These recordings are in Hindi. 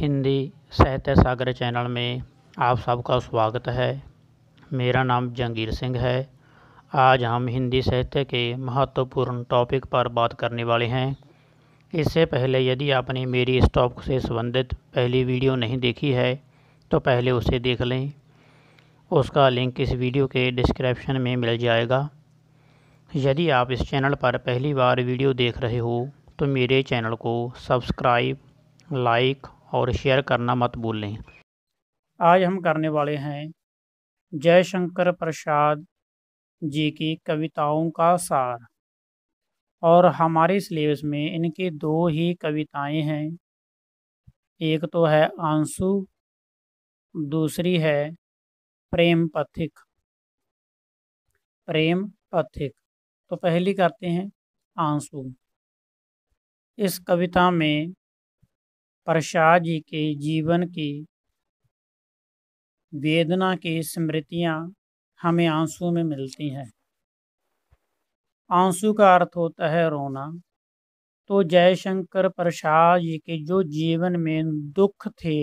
हिंदी साहित्य सागर चैनल में आप सबका स्वागत है मेरा नाम जंगीर सिंह है आज हम हिंदी साहित्य के महत्वपूर्ण टॉपिक पर बात करने वाले हैं इससे पहले यदि आपने मेरी इस टॉपिक से संबंधित पहली वीडियो नहीं देखी है तो पहले उसे देख लें उसका लिंक इस वीडियो के डिस्क्रिप्शन में मिल जाएगा यदि आप इस चैनल पर पहली बार वीडियो देख रहे हो तो मेरे चैनल को सब्सक्राइब लाइक और शेयर करना मत भूलें आज हम करने वाले हैं जयशंकर प्रसाद जी की कविताओं का सार और हमारे सिलेबस में इनकी दो ही कविताएं हैं एक तो है आंसू दूसरी है प्रेम पथिक प्रेम पथिक तो पहली करते हैं आंसू इस कविता में प्रसाद जी के जीवन की वेदना की स्मृतियाँ हमें आंसू में मिलती हैं आंसू का अर्थ होता है रोना तो जयशंकर प्रसाद जी के जो जीवन में दुख थे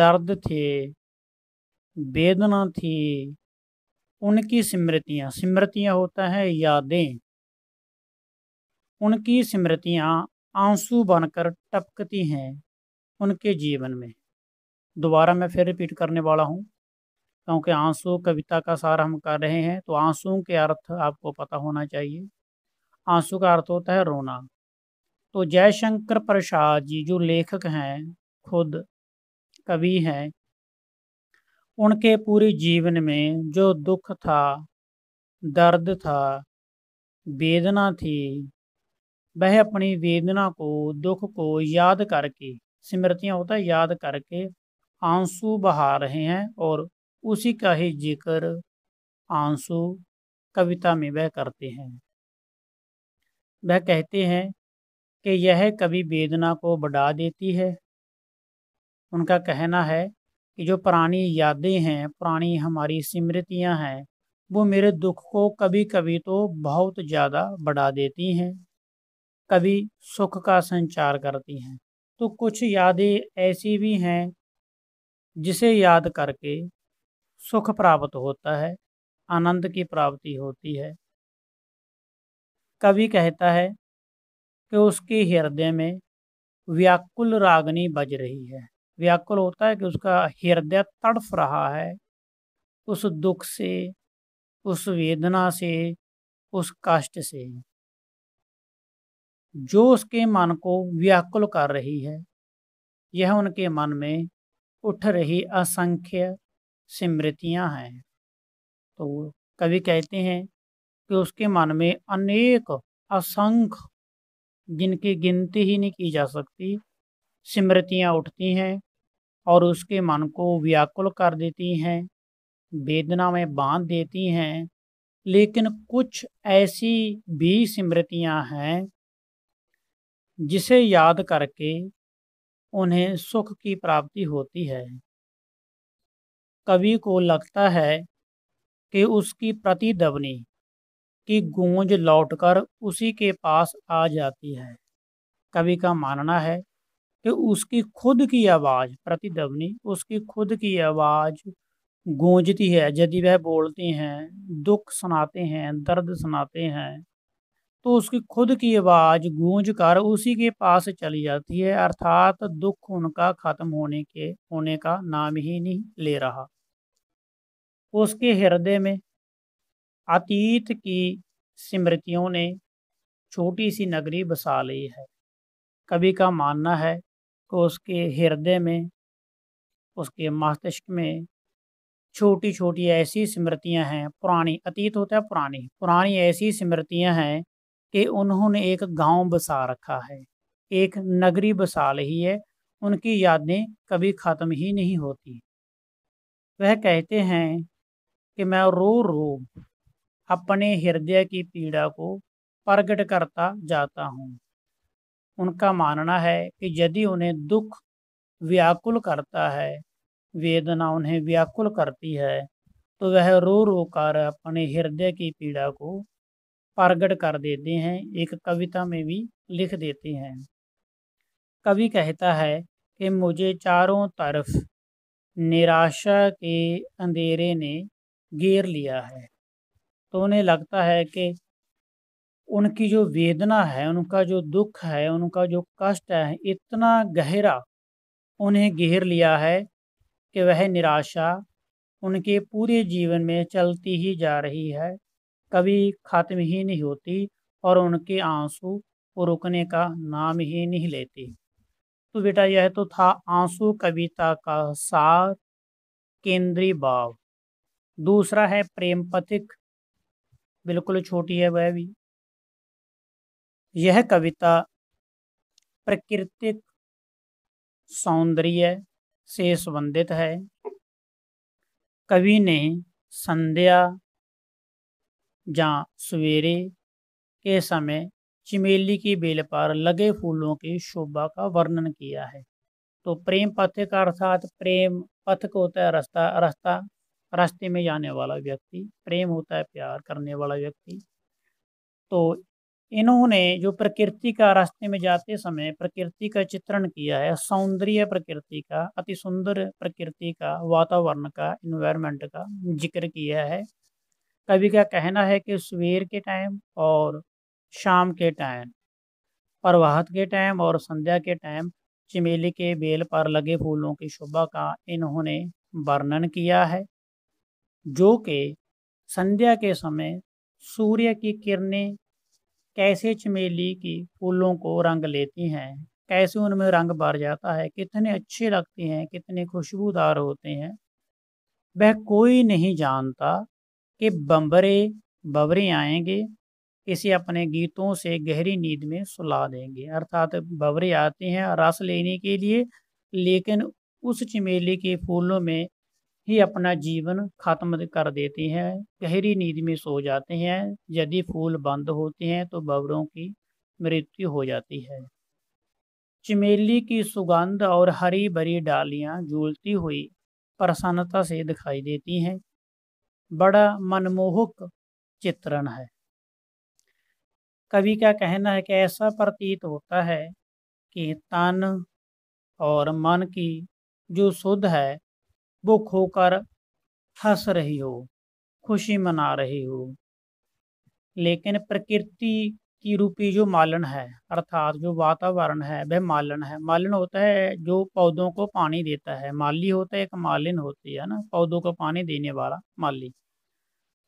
दर्द थे वेदना थी उनकी स्मृतियाँ स्मृतियाँ होता है यादें उनकी स्मृतियाँ आंसू बनकर टपकती हैं उनके जीवन में दोबारा मैं फिर रिपीट करने वाला हूँ क्योंकि आंसू कविता का सार हम कर रहे हैं तो आंसू के अर्थ आपको पता होना चाहिए आंसू का अर्थ होता है रोना तो जयशंकर प्रसाद जी जो लेखक हैं खुद कवि हैं उनके पूरे जीवन में जो दुख था दर्द था वेदना थी वह अपनी वेदना को दुख को याद करके स्मृतियाँ होता है याद करके आंसू बहा रहे हैं और उसी का ही जिक्र आंसू कविता में वह करते हैं वह कहते हैं कि यह कभी वेदना को बढ़ा देती है उनका कहना है कि जो पुरानी यादें हैं पुरानी हमारी स्मृतियां हैं वो मेरे दुख को कभी कभी तो बहुत ज़्यादा बढ़ा देती हैं कभी सुख का संचार करती हैं तो कुछ यादें ऐसी भी हैं जिसे याद करके सुख प्राप्त होता है आनंद की प्राप्ति होती है कवि कहता है कि उसके हृदय में व्याकुल रागनी बज रही है व्याकुल होता है कि उसका हृदय तड़फ रहा है उस दुख से उस वेदना से उस कष्ट से जो उसके मन को व्याकुल कर रही है यह उनके मन में उठ रही असंख्य स्मृतियाँ हैं तो कवि कहते हैं कि उसके मन में अनेक असंख्य जिनकी गिनती ही नहीं की जा सकती स्मृतियाँ उठती हैं और उसके मन को व्याकुल कर देती हैं वेदना में बांध देती हैं लेकिन कुछ ऐसी भी स्मृतियाँ हैं जिसे याद करके उन्हें सुख की प्राप्ति होती है कवि को लगता है कि उसकी प्रतिध्वनि की गूंज लौटकर उसी के पास आ जाती है कवि का मानना है कि उसकी खुद की आवाज़ प्रतिध्वनि उसकी खुद की आवाज़ गूंजती है यदि वह बोलते हैं दुख सुनाते हैं दर्द सुनाते हैं तो उसकी खुद की आवाज़ गूंज कर उसी के पास चली जाती है अर्थात दुख उनका खत्म होने के होने का नाम ही नहीं ले रहा उसके हृदय में अतीत की स्मृतियों ने छोटी सी नगरी बसा ली है कभी का मानना है कि उसके हृदय में उसके मस्तिष्क में छोटी छोटी ऐसी स्मृतियां हैं पुरानी अतीत होता है पुरानी पुरानी ऐसी स्मृतियां हैं कि उन्होंने एक गांव बसा रखा है एक नगरी बसा ली है उनकी यादें कभी ख़त्म ही नहीं होती वह कहते हैं कि मैं रो रो अपने हृदय की पीड़ा को प्रकट करता जाता हूँ उनका मानना है कि यदि उन्हें दुख व्याकुल करता है वेदना उन्हें व्याकुल करती है तो वह रो रो कर अपने हृदय की पीड़ा को प्रगट कर देते हैं एक कविता में भी लिख देते हैं कवि कहता है कि मुझे चारों तरफ निराशा के अंधेरे ने घेर लिया है तो उन्हें लगता है कि उनकी जो वेदना है उनका जो दुख है उनका जो कष्ट है इतना गहरा उन्हें घेर लिया है कि वह निराशा उनके पूरे जीवन में चलती ही जा रही है कभी खत्म ही नहीं होती और उनके आंसू रुकने का नाम ही नहीं लेती तो बेटा यह तो था आंसू कविता का सार केंद्रीय भाव दूसरा है प्रेम पथिक बिल्कुल छोटी है वह भी यह कविता प्रकृतिक सौंदर्य से संबंधित है कवि ने संध्या जहाँ सवेरे के समय चमेली की बेल पर लगे फूलों की शोभा का वर्णन किया है तो प्रेम पथ का अर्थात प्रेम पथ होता है रास्ता रास्ता रास्ते में जाने वाला व्यक्ति प्रेम होता है प्यार करने वाला व्यक्ति तो इन्होंने जो प्रकृति का रास्ते में जाते समय प्रकृति का चित्रण किया है सौंदर्य प्रकृति का अति सुंदर प्रकृति का वातावरण का इन्वायरमेंट का जिक्र किया है कवि का कहना है कि सवेर के टाइम और शाम के टाइम प्रभात के टाइम और संध्या के टाइम चमेली के बेल पर लगे फूलों की शोभा का इन्होंने वर्णन किया है जो कि संध्या के समय सूर्य की किरणें कैसे चमेली की फूलों को रंग लेती हैं कैसे उनमें रंग भर जाता है कितने अच्छे लगते हैं कितने खुशबूदार होते हैं वह कोई नहीं जानता कि बम्बरे बबरे आएंगे इसे अपने गीतों से गहरी नींद में सुला देंगे अर्थात बबरे आते हैं रस लेने के लिए लेकिन उस चमेली के फूलों में ही अपना जीवन खत्म कर देते हैं गहरी नींद में सो जाते हैं यदि फूल बंद होते हैं तो बबरों की मृत्यु हो जाती है चमेली की सुगंध और हरी भरी डालियां झूलती हुई प्रसन्नता से दिखाई देती हैं बड़ा मनमोहक चित्रण है कवि का कहना है कि ऐसा प्रतीत होता है कि तन और मन की जो शुद्ध है वो खोकर हंस रही हो खुशी मना रही हो लेकिन प्रकृति की रूपी जो मालन है अर्थात जो वातावरण है वह मालन है मालन होता है जो पौधों को पानी देता है माली होता है एक मालिन होती है ना पौधों को पानी देने वाला माली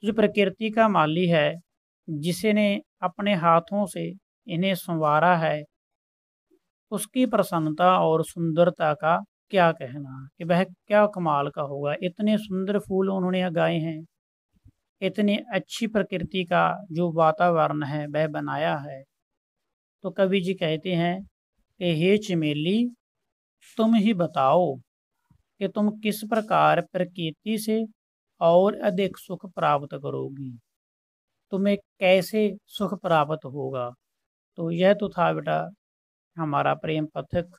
जो प्रकृति का माली है जिसे ने अपने हाथों से इन्हें संवारा है उसकी प्रसन्नता और सुंदरता का क्या कहना कि वह क्या कमाल का होगा इतने सुंदर फूल उन्होंने गाए हैं इतनी अच्छी प्रकृति का जो वातावरण है वह बनाया है तो कवि जी कहते हैं कि हे चमेली तुम ही बताओ कि तुम किस प्रकार प्रकृति से और अधिक सुख प्राप्त करोगी तुम्हें कैसे सुख प्राप्त होगा तो यह तो था बेटा हमारा प्रेम पथक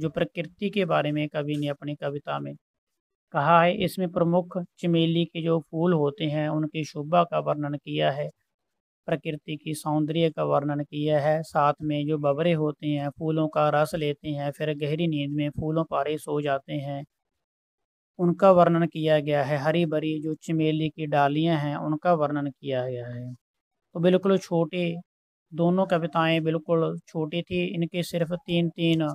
जो प्रकृति के बारे में कवि ने अपनी कविता में कहा है इसमें प्रमुख चमेली के जो फूल होते हैं उनकी शोभा का वर्णन किया है प्रकृति की सौंदर्य का वर्णन किया है साथ में जो बबरे होते हैं फूलों का रस लेते हैं फिर गहरी नींद में फूलों पारे सो जाते हैं उनका वर्णन किया गया है हरी भरी जो चमेली की डालियां हैं उनका वर्णन किया गया है तो बिल्कुल छोटे दोनों कविताएं बिल्कुल छोटी थी इनके सिर्फ तीन तीन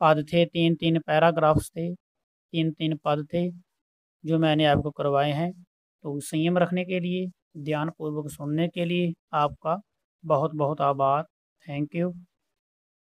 पद थे तीन तीन पैराग्राफ्स थे तीन तीन पद थे जो मैंने आपको करवाए हैं तो संयम रखने के लिए ध्यानपूर्वक सुनने के लिए आपका बहुत बहुत आभार थैंक यू